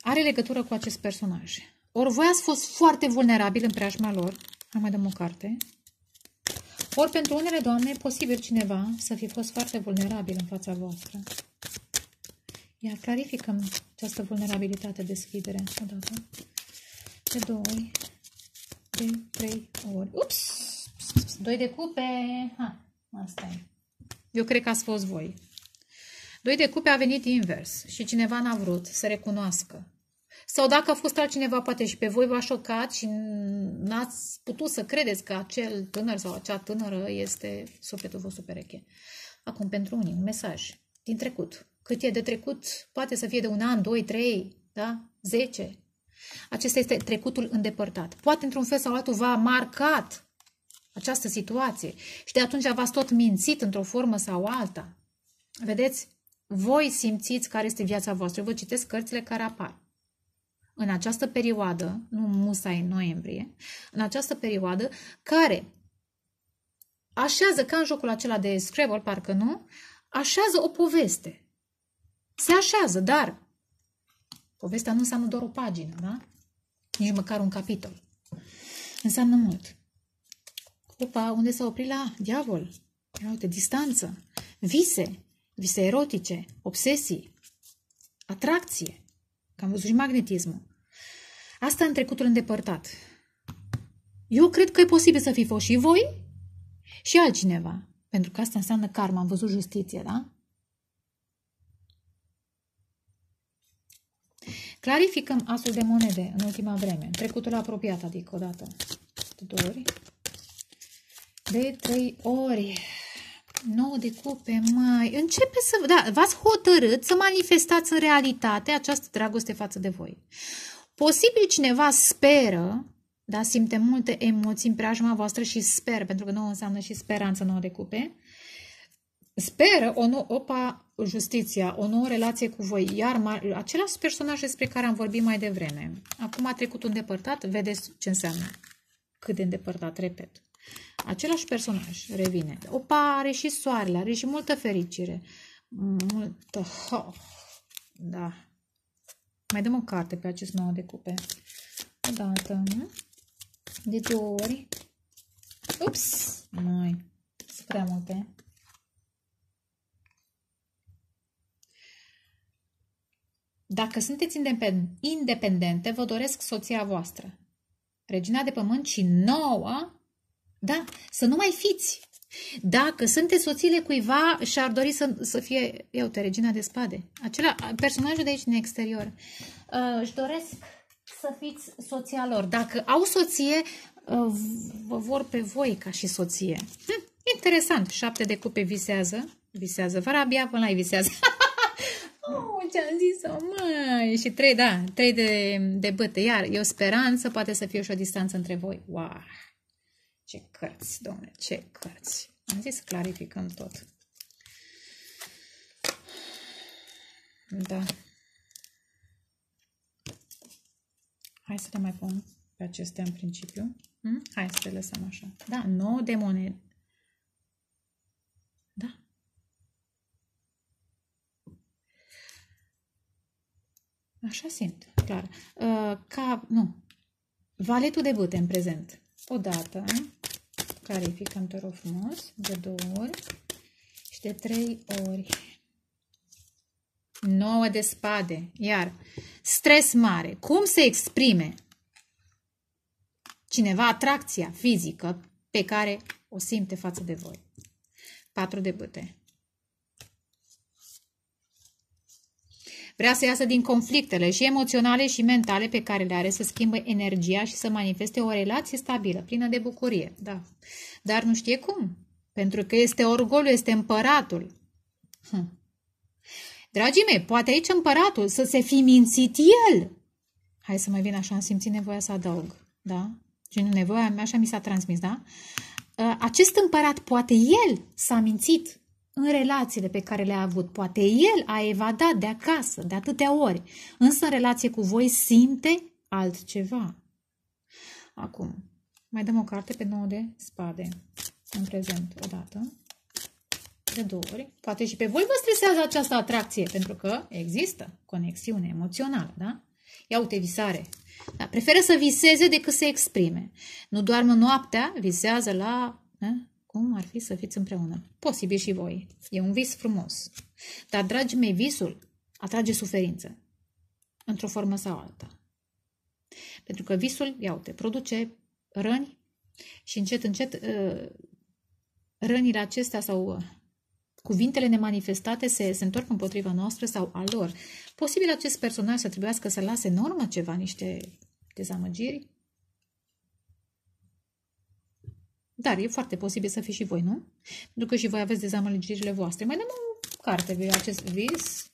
are legătură cu acest personaj. Ori voi ați fost foarte vulnerabil în preajma lor. Am mai dăm o carte. Ori pentru unele doamne, e posibil cineva să fi fost foarte vulnerabil în fața voastră. Iar clarificăm această vulnerabilitate, deschidere, dată. de doi, de trei ori. Ups! Doi de cupe! Ha, asta e. Eu cred că ați fost voi. Doi de cupe a venit invers și cineva n-a vrut să recunoască sau dacă a fost altcineva, poate și pe voi v-a șocat și n-ați putut să credeți că acel tânăr sau acea tânără este sufletul vostru pereche. Acum, pentru unii, un mesaj din trecut. Cât e de trecut, poate să fie de un an, doi, trei, da? Zece. Acesta este trecutul îndepărtat. Poate într-un fel sau altul v-a marcat această situație și de atunci v-ați tot mințit într-o formă sau alta. Vedeți? Voi simțiți care este viața voastră. Eu vă citesc cărțile care apar în această perioadă, nu musai în noiembrie, în această perioadă, care așează, ca în jocul acela de Scrabble, parcă nu, așează o poveste. Se așează, dar povestea nu înseamnă doar o pagină, da? Nici măcar un capitol. Înseamnă mult. Opa, unde s-a oprit la diavol? Ia uite, distanță, vise, vise erotice, obsesii, atracție, Că am văzut și magnetismul. Asta în trecutul îndepărtat. Eu cred că e posibil să fi fost și voi și altcineva. Pentru că asta înseamnă karma. Am văzut justiție, da? Clarificăm asul de monede în ultima vreme, în trecutul apropiat, adică o dată, de două ori, de trei ori. 9 de cupe, mai. Începe să... Da, v-ați hotărât să manifestați în realitate această dragoste față de voi. Posibil cineva speră, da, simte multe emoții în preajma voastră și sper, pentru că nu înseamnă și speranță 9 de cupe. Speră o nouă, opa, justiția, o nouă relație cu voi. Iar același personaj despre care am vorbit mai devreme. Acum a trecut un depărtat, vedeți ce înseamnă. Cât de îndepărtat, repet. Același personaj revine. Opa, are și soarele, are și multă fericire. Multă... Oh, da. Mai dăm o carte pe acest nou de cupe. O dată, De două ori. Ups! Mai. Sunt prea multe. Dacă sunteți independente, vă doresc soția voastră, regina de pământ și nouă da, să nu mai fiți. Dacă sunteți soțiile cuiva și ar dori să, să fie, eu te regina de spade, acela, personajul de aici în exterior, uh, își doresc să fiți soția lor. Dacă au soție, uh, vă vor pe voi ca și soție. Hm, interesant, șapte de cupe visează, visează abia până la visează. (laughs) oh, ce-am zis-o, măi! Și trei, da, trei de, de bătă. Iar e o speranță, poate să fie și o distanță între voi. Wow! Ce cărți, domne, ce cărți. Am zis să clarificăm tot. Da. Hai să le mai pun pe acestea în principiu. Hm? Hai să le lăsăm așa. Da, 9 de monede. Da. Așa simt, clar. Uh, ca, nu. Valetul de bute în prezent. Odată, hm? Clarificăm, te rog frumos, de două ori și de trei ori. 9 de spade. Iar stres mare. Cum se exprime cineva atracția fizică pe care o simte față de voi? 4 de bâte. Vrea să iasă din conflictele și emoționale și mentale pe care le are, să schimbe energia și să manifeste o relație stabilă, plină de bucurie. Da. Dar nu știe cum. Pentru că este orgoliu, este împăratul. Hm. Dragii mei, poate aici împăratul să se fi mințit el. Hai să mai vin așa, am simțit nevoia să adaug. Da? Și nu nevoia, așa mi s-a transmis, da? Ă, acest împărat, poate el s-a mințit în relațiile pe care le-a avut. Poate el a evadat de acasă de atâtea ori, însă în relație cu voi simte altceva. Acum, mai dăm o carte pe 9 de spade în prezent o dată, de două ori. Poate și pe voi vă stresează această atracție, pentru că există conexiune emoțională, da? Ia uite visare. Da, preferă să viseze decât să exprime. Nu doarmă noaptea, visează la... Ne? cum ar fi să fiți împreună. Posibil și voi. E un vis frumos. Dar, dragii mei, visul atrage suferință. Într-o formă sau alta. Pentru că visul, iau, te produce răni și încet, încet ă, rănile acestea sau ă, cuvintele nemanifestate se, se întorc împotriva noastră sau a lor. Posibil acest personaj să trebuiască să lase în urmă ceva, niște dezamăgiri, Dar e foarte posibil să fiți și voi, nu? Pentru că și voi aveți dezamăgirile voastre. Mai dăm o carte pe acest vis.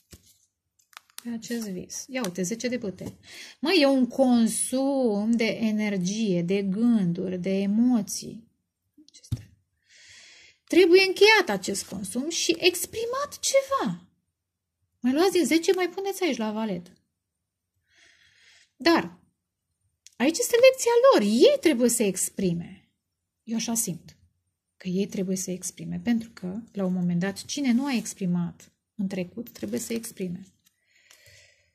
Pe acest vis. Ia uite, 10 de bâte. Mai e un consum de energie, de gânduri, de emoții. Acesta. Trebuie încheiat acest consum și exprimat ceva. Mai luați din 10, mai puneți aici la valet. Dar aici este lecția lor. Ei trebuie să exprime. Eu așa simt că ei trebuie să exprime, pentru că, la un moment dat, cine nu a exprimat în trecut, trebuie să exprime.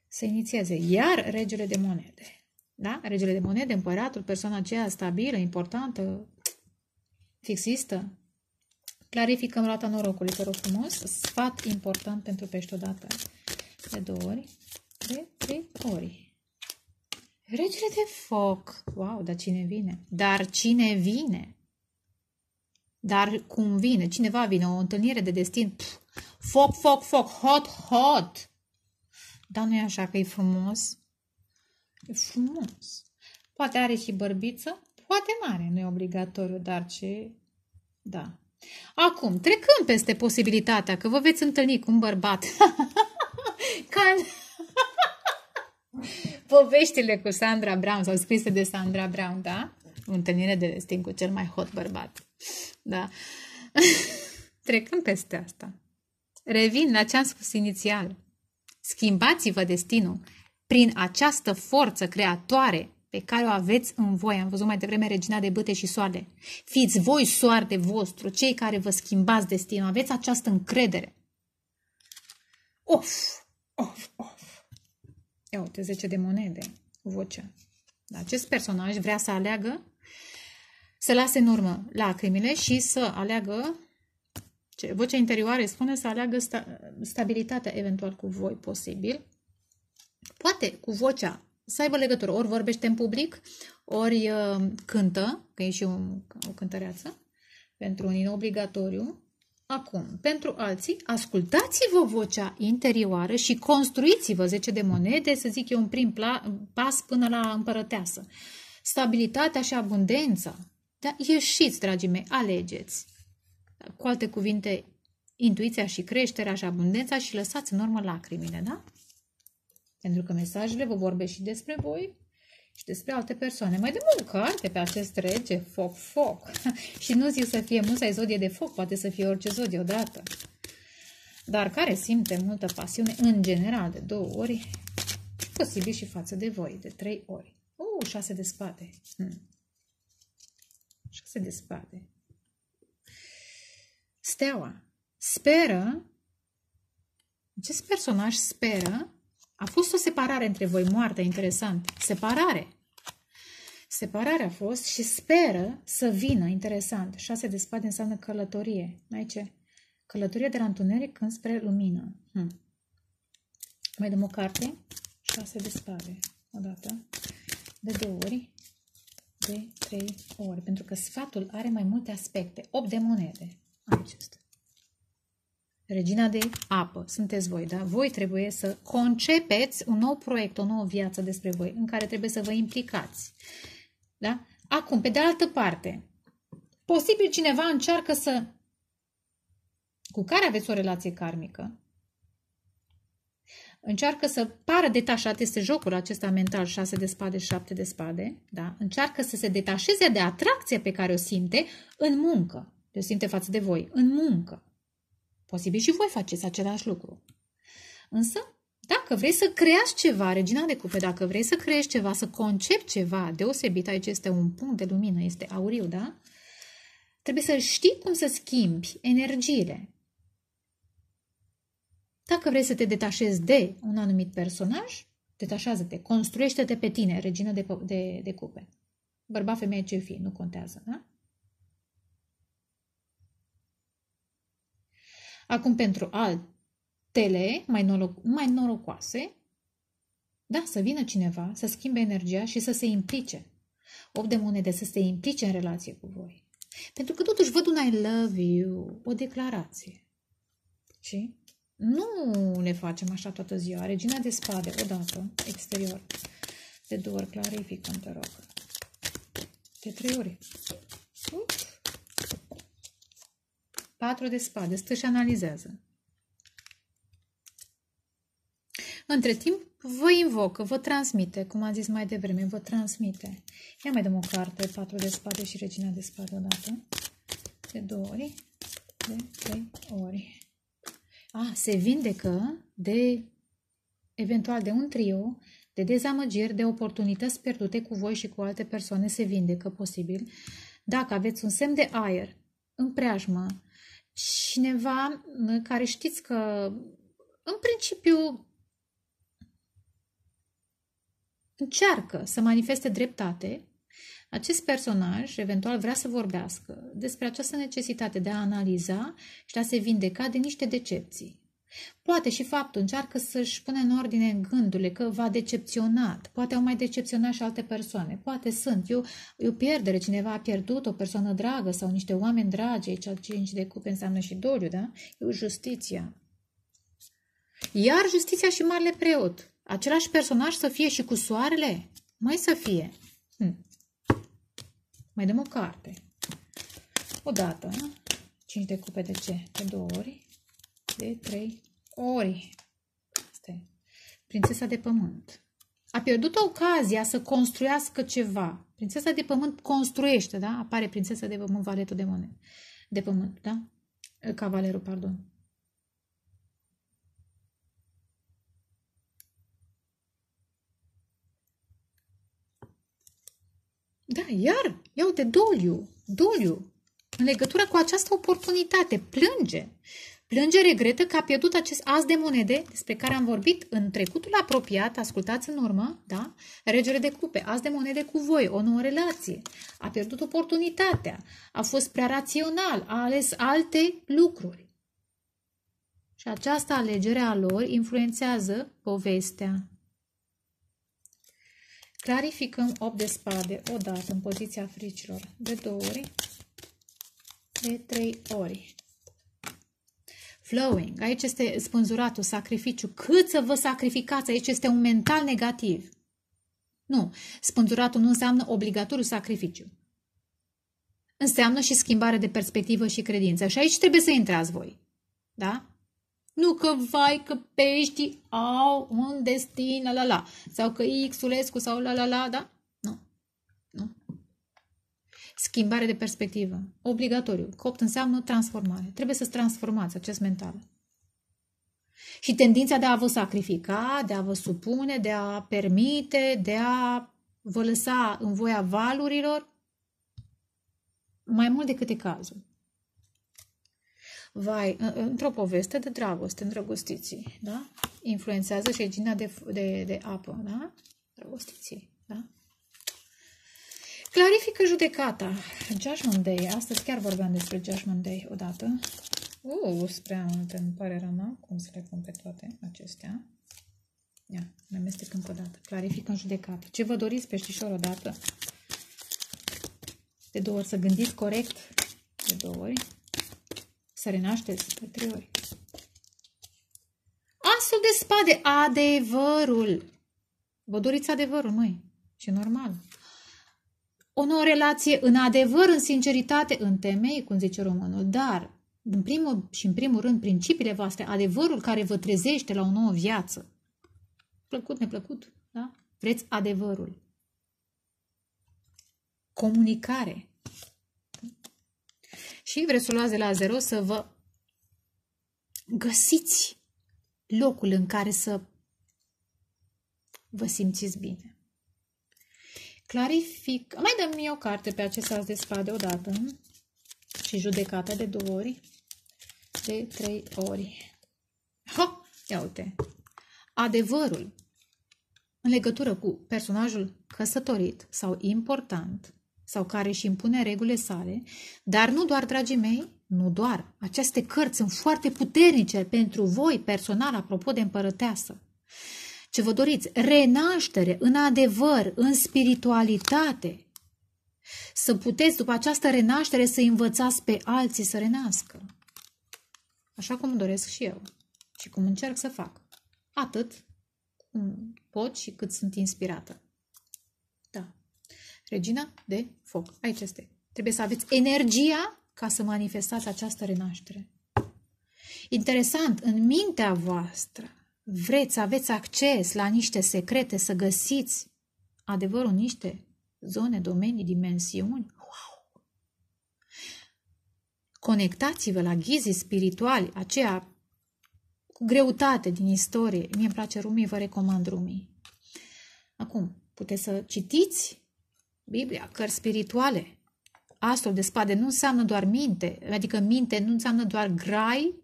Să inițieze. Iar regele de monede. Da? Regele de monede, împăratul, persoana aceea stabilă, importantă, fixistă. Clarificăm roata norocului, te rog frumos. Sfat important pentru pești odată. De două ori, de trei ori. Regele de foc. Wow, dar cine vine? Dar cine vine? Dar cum vine, cineva vine, o întâlnire de destin, Pff, foc, foc, foc, hot, hot. Dar nu e așa că e frumos? E frumos. Poate are și bărbiță, poate nu are, nu e obligatoriu, dar ce... Da. Acum, trecând peste posibilitatea că vă veți întâlni cu un bărbat (laughs) ca (laughs) poveștile cu Sandra Brown sau scrise de Sandra Brown, da? întâlnire de destin cu cel mai hot bărbat. Da. (laughs) Trecând peste asta. Revin la ce am spus inițial. Schimbați-vă destinul prin această forță creatoare pe care o aveți în voi. Am văzut mai devreme Regina de Băte și Soarele. Fiți voi soarele vostru, cei care vă schimbați destinul. Aveți această încredere. Of, of, of. Ia uite, 10 de monede, vocea. Acest personaj vrea să aleagă să lase în urmă lacrimile și să aleagă, ce, vocea interioară spune să aleagă sta, stabilitatea eventual cu voi posibil, poate cu vocea să aibă legătură, ori vorbește în public, ori uh, cântă, că e și un, o cântăreață, pentru unii obligatoriu. Acum, pentru alții, ascultați-vă vocea interioară și construiți-vă 10 de monede, să zic eu, un prim pas până la împărăteasă. Stabilitatea și abundența dar ieșiți, dragii mei, alegeți. Cu alte cuvinte, intuiția și creșterea și abundența și lăsați în urmă lacrimile, da? Pentru că mesajele vă vorbesc și despre voi și despre alte persoane. Mai de o carte pe acest rege, foc, foc. (laughs) și nu zic să fie musa zodie de foc, poate să fie orice zodie odată. Dar care simte multă pasiune, în general, de două ori, posibil și față de voi, de trei ori. Uh, șase de spate. Hmm se desparte. Steaua speră, acest personaj speră, a fost o separare între voi, moarte, interesant, separare. Separarea a fost și speră să vină, interesant. Șase de spade înseamnă călătorie. Aici, călătorie de la întuneric spre lumină. Hmm. Mai dăm o carte. Șase de spade. O dată. De două ori de 3 ori, pentru că sfatul are mai multe aspecte. 8 de monede. Acest. Regina de apă, sunteți voi, da? Voi trebuie să concepeți un nou proiect, o nouă viață despre voi, în care trebuie să vă implicați. Da? Acum, pe de altă parte, posibil cineva încearcă să... cu care aveți o relație karmică, Încearcă să pară detașat, este jocul acesta mental, 6 de spade, 7 de spade, da? Încearcă să se detașeze de atracția pe care o simte în muncă. O simte față de voi, în muncă. Posibil și voi faceți același lucru. Însă, dacă vrei să creați ceva, regina de cupe, dacă vrei să creezi ceva, să concepi ceva deosebit, aici este un punct de lumină, este auriu, da? Trebuie să știi cum să schimbi energiile. Dacă vrei să te detașezi de un anumit personaj, detașează-te, construiește-te pe tine, regină de, de, de cupe. Bărba, femeie, ce fie, nu contează, da? Acum, pentru altele mai, noroc, mai norocoase, da, să vină cineva, să schimbe energia și să se implice. 8 de monede, să se implice în relație cu voi. Pentru că totuși văd un I love you, o declarație. Și nu le facem așa toată ziua. Regina de spade, odată, exterior. De două ori clarificăm, te rog. De trei ori. Up. Patru de spade. Stă și analizează. Între timp, vă invocă, vă transmite, cum am zis mai devreme, vă transmite. Ia mai dăm o carte, patru de spade și regina de spade odată. De două ori, de trei ori. A, se vindecă de eventual de un trio, de dezamăgiri, de oportunități pierdute cu voi și cu alte persoane se vindecă posibil. Dacă aveți un semn de aer în preajmă, cineva care știți că în principiu încearcă să manifeste dreptate, acest personaj, eventual, vrea să vorbească despre această necesitate de a analiza și de a se vindeca de niște decepții. Poate și faptul încearcă să-și pune în ordine gândurile că va decepționat, poate au mai decepționat și alte persoane, poate sunt, eu, eu pierdere, cineva a pierdut o persoană dragă sau niște oameni dragi, aici cinci de cupe înseamnă și doriu, da? Eu justiția. Iar justiția și marele preot, același personaj să fie și cu soarele? Mai să fie. Hm. Mai dăm o carte. O dată, 5 de cupe de ce? De 2 ori, de 3 ori. Asta e. Prințesa de pământ. A pierdut ocazia să construiască ceva. Prințesa de pământ construiește, da? Apare prințesa de pământ, valetul de De pământ, da? Cavalerul, pardon. Da, iar, ia uite, doliu, doliu, în legătură cu această oportunitate, plânge. Plânge regretă că a pierdut acest as de monede despre care am vorbit în trecutul apropiat, ascultați în urmă, da? Regele de cupe, as de monede cu voi, o nouă relație. A pierdut oportunitatea, a fost prea rațional, a ales alte lucruri. Și această alegere a lor influențează povestea. Clarificăm 8 de spade o dată în poziția fricilor de 2 ori, de 3 ori. Flowing, aici este spânzuratul, sacrificiu. Cât să vă sacrificați, aici este un mental negativ. Nu, spânzuratul nu înseamnă obligatoriu sacrificiu. Înseamnă și schimbare de perspectivă și credință. Și aici trebuie să intrați voi. Da? Nu că vai că peștii au un destin, la la la. Sau că Xulescu sau la la la, da? Nu. Nu. Schimbare de perspectivă. Obligatoriu. Copt înseamnă transformare. Trebuie să-ți transformați acest mental. Și tendința de a vă sacrifica, de a vă supune, de a permite, de a vă lăsa în voia valurilor, mai mult decât e cazul vai, într-o poveste de dragoste, îndrăgostiții, da? Influențează și regina de, de, de apă, da? Drăgostiții, da? Clarifică judecata. Judgment Day. Astăzi chiar vorbeam despre Judgment Day odată. Uh, spre multe, îmi pare rău, Cum să le pun pe toate acestea? Ia, le amestec încă o dată. Clarifică judecata. Ce vă doriți, peștișor, odată? De două ori să gândiți corect. De două ori să renașteți de trei ori. Asul de spade, adevărul. Vă doriți adevărul, măi. Și normal. O nouă relație în adevăr, în sinceritate, în temei, cum zice românul. Dar, în primul și în primul rând, principiile voastre, adevărul care vă trezește la o nouă viață. Plăcut, neplăcut, da? Vreți adevărul. Comunicare și vreți să luați de la zero să vă găsiți locul în care să vă simțiți bine. Clarific. Mai dăm mie o carte pe acest de spade odată și judecata de două ori, de trei ori. Ha? Ia uite! Adevărul în legătură cu personajul căsătorit sau important sau care își impune regulile sale, dar nu doar, dragii mei, nu doar. Aceste cărți sunt foarte puternice pentru voi personal, apropo de împărăteasă. Ce vă doriți? Renaștere în adevăr, în spiritualitate. Să puteți după această renaștere să învățați pe alții să renască. Așa cum doresc și eu și cum încerc să fac. Atât cum pot și cât sunt inspirată. Regina de foc. Aici este. Trebuie să aveți energia ca să manifestați această renaștere. Interesant, în mintea voastră vreți să aveți acces la niște secrete, să găsiți adevărul niște zone, domenii, dimensiuni. Wow! Conectați-vă la ghizii spirituali, aceea cu greutate din istorie. Mie îmi place Rumi, vă recomand Rumi. Acum, puteți să citiți Biblia, cărți spirituale. Astfel de spade nu înseamnă doar minte, adică minte nu înseamnă doar grai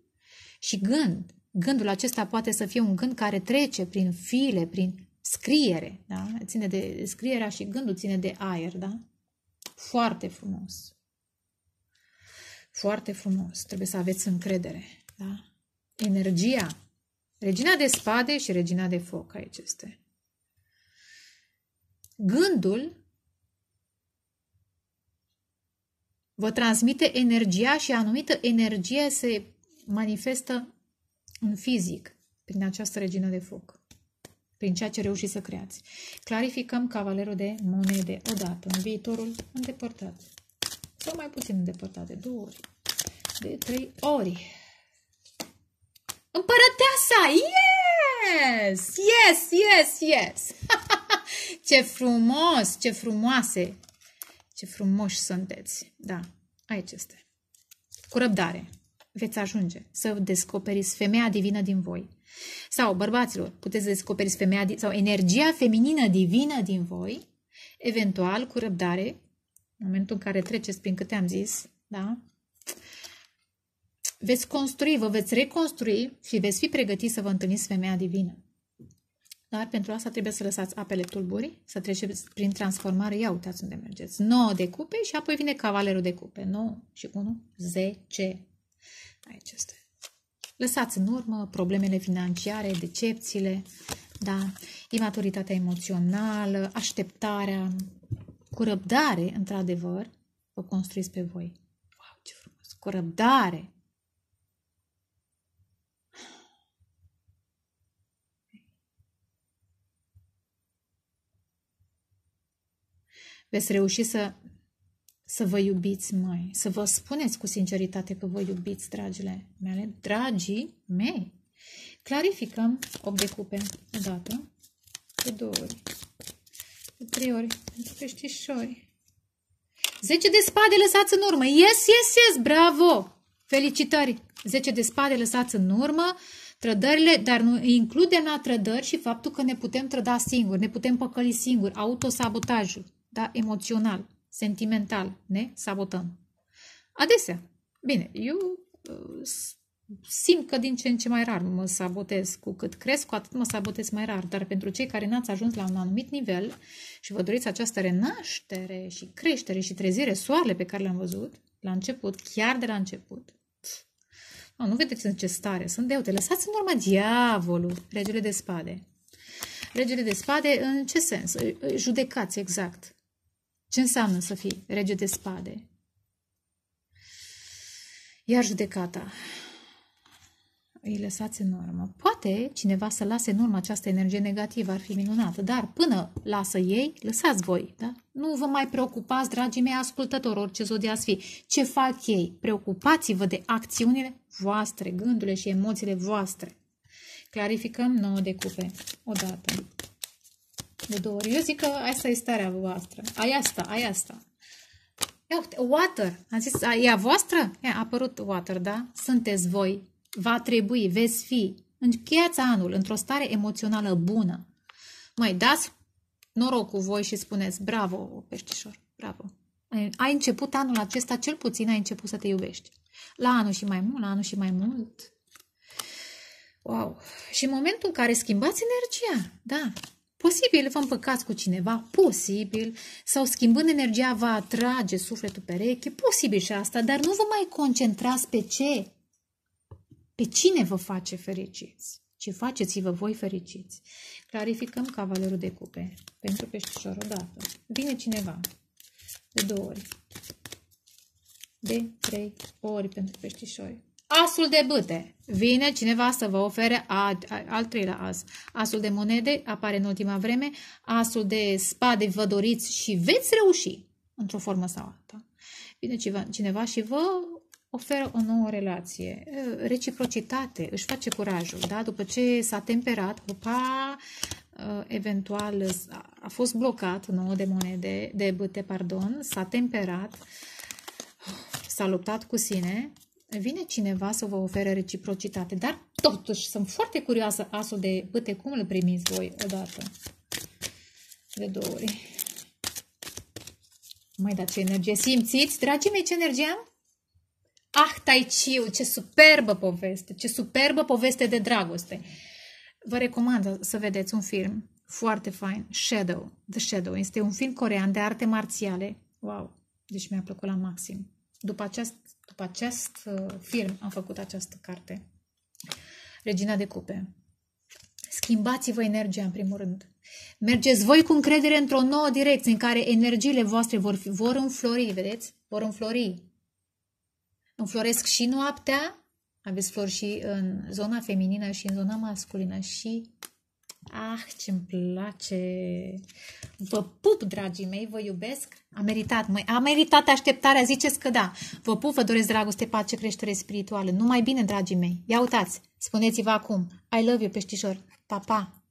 și gând. Gândul acesta poate să fie un gând care trece prin file, prin scriere, da? Ține de scrierea și gândul ține de aer, da? Foarte frumos. Foarte frumos. Trebuie să aveți încredere, da? Energia. Regina de spade și regina de foc aici este. Gândul vă transmite energia și anumită energie se manifestă în fizic prin această regină de foc, prin ceea ce reușiți să creați. Clarificăm cavalerul de monede odată în viitorul îndepărtat sau mai puțin îndepărtat de două ori, de trei ori. Împărăteasa! Yes! Yes, yes, yes! (laughs) ce frumos, ce frumoase! Ce frumoși sunteți! Da, aici este. Cu răbdare veți ajunge să descoperiți femeia divină din voi. Sau, bărbaților, puteți descoperiți femeia sau energia feminină divină din voi, eventual cu răbdare, în momentul în care treceți prin câte am zis, da? Veți construi, vă veți reconstrui și veți fi pregătiți să vă întâlniți femeia divină. Dar pentru asta trebuie să lăsați apele tulburii, să treceți prin transformare. Ia uitați unde mergeți. 9 de cupe și apoi vine cavalerul de cupe. 9 și 1, 10. Aici este. Lăsați în urmă problemele financiare, decepțiile, da, imaturitatea emoțională, așteptarea. Cu răbdare, într-adevăr, vă construiți pe voi. Wow, ce frumos! Cu răbdare! veți reuși să, să vă iubiți mai, să vă spuneți cu sinceritate că vă iubiți, dragile mele, dragii mei. Clarificăm 8 de cupe o dată, de două ori, de trei ori, pentru peștișori. 10 de spade lăsați în urmă. Yes, yes, yes, bravo! Felicitări! 10 de spade lăsați în urmă trădările, dar nu include în a trădări și faptul că ne putem trăda singuri, ne putem păcăli singuri, autosabotajul da, emoțional, sentimental, ne sabotăm. Adesea, bine, eu uh, simt că din ce în ce mai rar mă sabotez. Cu cât cresc, cu atât mă sabotez mai rar. Dar pentru cei care n-ați ajuns la un anumit nivel și vă doriți această renaștere și creștere și trezire, soarele pe care le-am văzut la început, chiar de la început, nu, nu vedeți în ce stare sunt deute. Lăsați în urmă diavolul, regele de spade. Regele de spade în ce sens? Judecați exact. Ce înseamnă să fii rege de spade? Iar judecata îi lăsați în urmă. Poate cineva să lase în urmă această energie negativă, ar fi minunat, dar până lasă ei, lăsați voi, da? Nu vă mai preocupați, dragii mei ascultători, orice zodie ați fi, ce fac ei. Preocupați-vă de acțiunile voastre, gândurile și emoțiile voastre. Clarificăm nouă de cupe, odată de două ori. Eu zic că asta e starea voastră. Aia asta, aia asta. Ia uite, water. Am zis, a, e a voastră? Ia, a apărut water, da? Sunteți voi. Va trebui, veți fi. Încheiați anul într-o stare emoțională bună. Mai dați noroc cu voi și spuneți, bravo, peștișor, bravo. Ai început anul acesta, cel puțin ai început să te iubești. La anul și mai mult, la anul și mai mult. Wow! Și momentul în care schimbați energia, da, Posibil vă împăcați cu cineva, posibil, sau schimbând energia va atrage sufletul pereche, posibil și asta, dar nu vă mai concentrați pe ce? Pe cine vă face fericiți? Ce faceți-vă voi fericiți? Clarificăm cavalerul de cupe pentru peștișor dată Vine cineva de două ori, de trei ori pentru peștișori. Asul de bâte. Vine cineva să vă ofere a, a, al treilea as. Asul de monede apare în ultima vreme. Asul de spade vă doriți și veți reuși într-o formă sau alta. Vine cineva și vă oferă o nouă relație, reciprocitate, își face curajul, da? După ce s-a temperat, opa, eventual a fost blocat nouă de monede, de bâte, pardon, s-a temperat, s-a luptat cu sine vine cineva să vă ofere reciprocitate, dar totuși sunt foarte curioasă asul de bâte, cum îl primiți voi odată, de două ori. Mai da ce energie simțiți, dragii mei, ce energie am? Ah, Tai ce superbă poveste, ce superbă poveste de dragoste. Vă recomand să vedeți un film foarte fain, Shadow, The Shadow. Este un film corean de arte marțiale. Wow, deci mi-a plăcut la maxim după acest, după acest uh, film am făcut această carte. Regina de cupe. Schimbați-vă energia în primul rând. Mergeți voi cu încredere într-o nouă direcție în care energiile voastre vor, fi, vor înflori, vedeți? Vor înflori. Înfloresc și noaptea, aveți flori și în zona feminină și în zona masculină și Ah, ce îmi place! Vă pup, dragii mei, vă iubesc! A meritat, măi, a meritat așteptarea, ziceți că da! Vă pup, vă doresc dragoste, pace, creștere spirituală. Numai bine, dragii mei! Ia uitați, spuneți-vă acum, I love you, peștișor! Pa, pa!